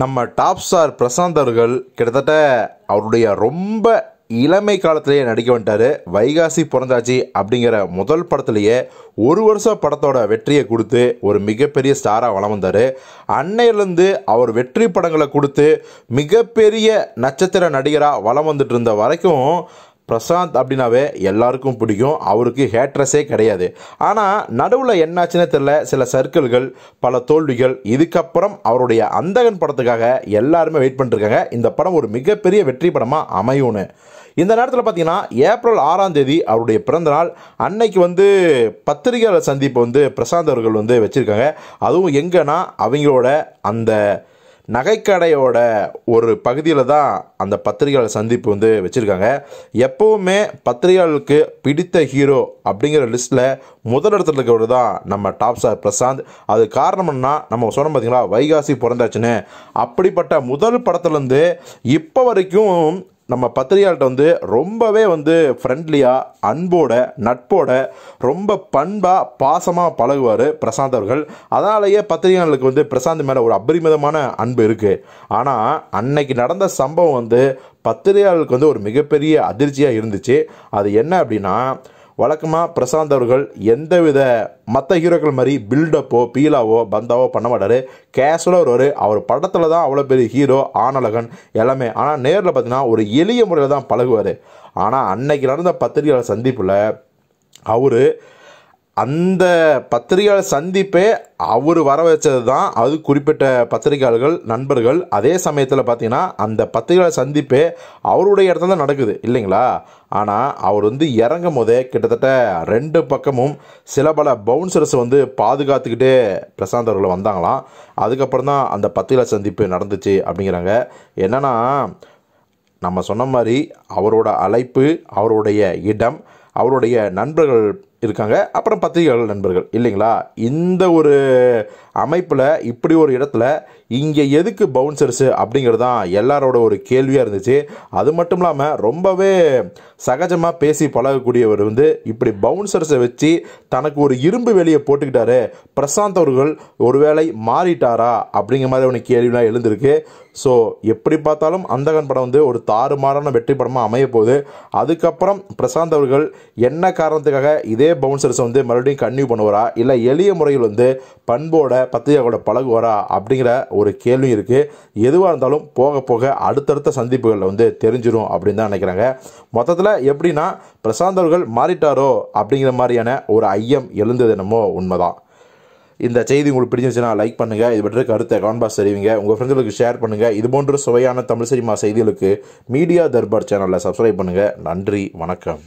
நம்ம top star Prashanth அவர்கள் கிட்டத்தட்ட அவருடைய ரொம்ப இளமை காலத்திலேயே நடிக்க வந்துட்டார் வைகாசி பிறந்தாச்சு அப்படிங்கிற முதல் படத்துலேயே ஒரு வருஷம் படத்தோட வெற்றியை கொடுத்து ஒரு மிகப்பெரிய ஸ்டாராக வளம் வந்தார் அன்னையிலேருந்து அவர் வெற்றி படங்களை கொடுத்து மிகப்பெரிய நட்சத்திர நடிகராக வளம் வந்துட்டு இருந்த வரைக்கும் பிரசாந்த் அப்படின்னாவே எல்லாருக்கும் பிடிக்கும் அவருக்கு ஹேட்ரஸே கிடையாது ஆனால் நடுவில் என்னாச்சுன்னு தெரில சில சர்க்கிள்கள் பல தோல்விகள் இதுக்கப்புறம் அவருடைய அந்தகன் படத்துக்காக எல்லாருமே வெயிட் பண்ணிருக்காங்க இந்த படம் ஒரு மிகப்பெரிய வெற்றி படமாக அமையும்னு இந்த நேரத்தில் பார்த்தீங்கன்னா ஏப்ரல் ஆறாம் தேதி அவருடைய பிறந்தநாள் அன்னைக்கு வந்து பத்திரிகையாளர் சந்திப்பு வந்து பிரசாந்த் அவர்கள் வந்து வச்சுருக்காங்க அதுவும் எங்கன்னா அவங்களோட அந்த நகைக்கடையோட ஒரு பகுதியில் தான் அந்த பத்திரிகையாளர் சந்திப்பு வந்து வச்சுருக்காங்க எப்போவுமே பத்திரிகையாளர்களுக்கு பிடித்த ஹீரோ அப்படிங்கிற லிஸ்ட்டில் முதல் இடத்துல இருக்கிறவர் தான் நம்ம டாப் ஸ்டார் பிரசாந்த் அது காரணம்னா நம்ம சொன்னோம் பார்த்தீங்களா வைகாசி பிறந்தாச்சுன்னு அப்படிப்பட்ட முதல் படத்துலேருந்து இப்போ வரைக்கும் நம்ம பத்திரிகையாளர்கிட்ட வந்து ரொம்பவே வந்து ஃப்ரெண்ட்லியாக அன்போட நட்போட ரொம்ப பண்பாக பாசமாக பழகுவார் பிரசாந்த் அவர்கள் அதனாலேயே பத்திரிகையாளர்களுக்கு வந்து பிரசாந்த் மேலே ஒரு அபரிமிதமான அன்பு இருக்குது ஆனால் அன்னைக்கு நடந்த சம்பவம் வந்து பத்திரிகையாளர்களுக்கு வந்து ஒரு மிகப்பெரிய அதிர்ச்சியாக இருந்துச்சு அது என்ன அப்படின்னா வழக்கமாக பிரசாந்த் அவர்கள் எந்தவித மற்ற ஹீரோக்கள் மாதிரி பில்டப்போ பீலாவோ பந்தாவோ பண்ண மாட்டார் கேஷுவலாக வருவார் அவர் படத்தில் தான் அவ்வளோ பெரிய ஹீரோ ஆனழகன் எல்லாமே ஆனால் நேரில் பார்த்தீங்கன்னா ஒரு எளிய முறையில் தான் பழகுவார் ஆனால் அன்னைக்கு நடந்த பத்திரிகையாளர் சந்திப்பில் அவர் அந்த பத்திரிகையாளர் சந்திப்பே அவர் வர வச்சது தான் அது குறிப்பிட்ட பத்திரிகையாளர்கள் நண்பர்கள் அதே சமயத்தில் பார்த்தீங்கன்னா அந்த பத்திரிகையாளர் சந்திப்பே அவருடைய இடத்துல தான் நடக்குது இல்லைங்களா ஆனால் அவர் வந்து இறங்கும் போதே கிட்டத்தட்ட ரெண்டு பக்கமும் சில பல பவுன்சர்ஸ் வந்து பாதுகாத்துக்கிட்டே பிரசாந்த் அவர்கள் வந்தாங்களாம் அதுக்கப்புறம் தான் அந்த பத்திரிகையாளர் சந்திப்பு நடந்துச்சு அப்படிங்கிறாங்க என்னென்னா நம்ம சொன்ன மாதிரி அவரோட அழைப்பு அவருடைய இடம் அவருடைய நண்பர்கள் இருக்காங்க அப்புறம் பத்திரிகையாளர் நண்பர்கள் இல்லைங்களா இந்த ஒரு அமைப்பில் இப்படி ஒரு இடத்துல இங்கே எதுக்கு பவுன்சர்ஸு அப்படிங்கிறது தான் எல்லாரோட ஒரு கேள்வியாக இருந்துச்சு அது மட்டும் இல்லாமல் ரொம்பவே சகஜமாக பேசி பழகக்கூடியவர் வந்து இப்படி பவுன்சர்ஸை வச்சு தனக்கு ஒரு இரும்பு வெளியை போட்டுக்கிட்டாரு பிரசாந்த் அவர்கள் ஒருவேளை மாறிட்டாரா அப்படிங்கிற மாதிரி ஒன்று கேள்விலாம் எழுந்திருக்கு ஸோ எப்படி பார்த்தாலும் அந்தகன் படம் வந்து ஒரு தாறுமாறான வெற்றி படமாக அமைய போகுது அதுக்கப்புறம் பிரசாந்த் அவர்கள் என்ன காரணத்துக்காக இதே பவுன்சர்ஸை வந்து மறுபடியும் கன்னியூ பண்ணுவாரா இல்லை எளிய முறையில் வந்து பண்போட கூட பழகுவாரா அப்படிங்கிற ஒரு கேள்வி இருக்குது எதுவாக இருந்தாலும் போக போக அடுத்தடுத்த சந்திப்புகளில் வந்து தெரிஞ்சிடும் அப்படின்னு தான் நினைக்கிறாங்க மொத்தத்தில் எப்படின்னா பிரசாந்த் அவர்கள் மாறிட்டாரோ அப்படிங்கிற மாதிரியான ஒரு ஐயம் எழுந்தது என்னமோ உண்மைதான் இந்த செய்தி உங்களுக்கு பிடிச்சிருந்துச்சுன்னா லைக் பண்ணுங்கள் இது பற்றி கருத்தை பாக்ஸ் தெரிவிங்க உங்கள் ஃப்ரெண்ட்ஸுக்கு ஷேர் பண்ணுங்கள் இது போன்ற சுவையான தமிழ் சினிமா செய்திகளுக்கு மீடியா தர்பார் சேனலில் சப்ஸ்கிரைப் பண்ணுங்கள் நன்றி வணக்கம்